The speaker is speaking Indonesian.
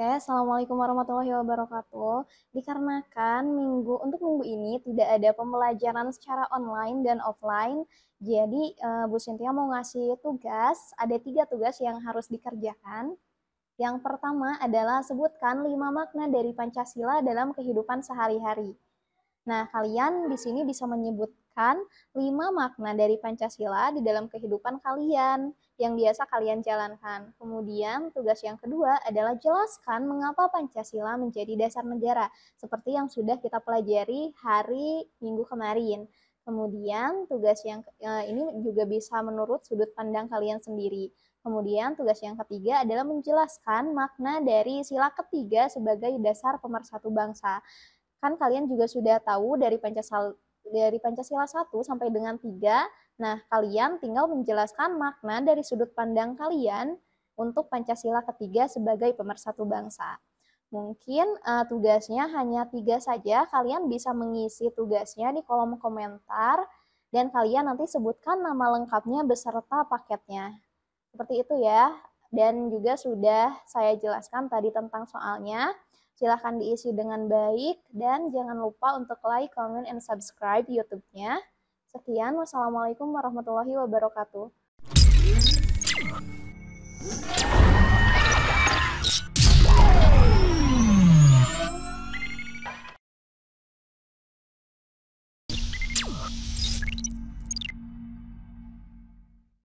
podcast. Assalamualaikum warahmatullahi wabarakatuh. Dikarenakan minggu untuk minggu ini tidak ada pembelajaran secara online dan offline, jadi uh, Bu Sintia mau ngasih tugas. Ada tiga tugas yang harus dikerjakan. Yang pertama adalah sebutkan lima makna dari Pancasila dalam kehidupan sehari-hari. Nah, kalian di sini bisa menyebut menceritakan lima makna dari Pancasila di dalam kehidupan kalian yang biasa kalian jalankan. Kemudian tugas yang kedua adalah jelaskan mengapa Pancasila menjadi dasar negara seperti yang sudah kita pelajari hari Minggu kemarin. Kemudian tugas yang eh, ini juga bisa menurut sudut pandang kalian sendiri. Kemudian tugas yang ketiga adalah menjelaskan makna dari sila ketiga sebagai dasar pemersatu bangsa. Kan kalian juga sudah tahu dari Pancasila dari Pancasila 1 sampai dengan 3. Nah, kalian tinggal menjelaskan makna dari sudut pandang kalian untuk Pancasila ketiga sebagai pemersatu bangsa. Mungkin uh, tugasnya hanya tiga saja, kalian bisa mengisi tugasnya di kolom komentar dan kalian nanti sebutkan nama lengkapnya beserta paketnya. Seperti itu ya. Dan juga sudah saya jelaskan tadi tentang soalnya. Silahkan diisi dengan baik dan jangan lupa untuk like, comment, and subscribe YouTube-nya. Sekian, wassalamualaikum warahmatullahi wabarakatuh.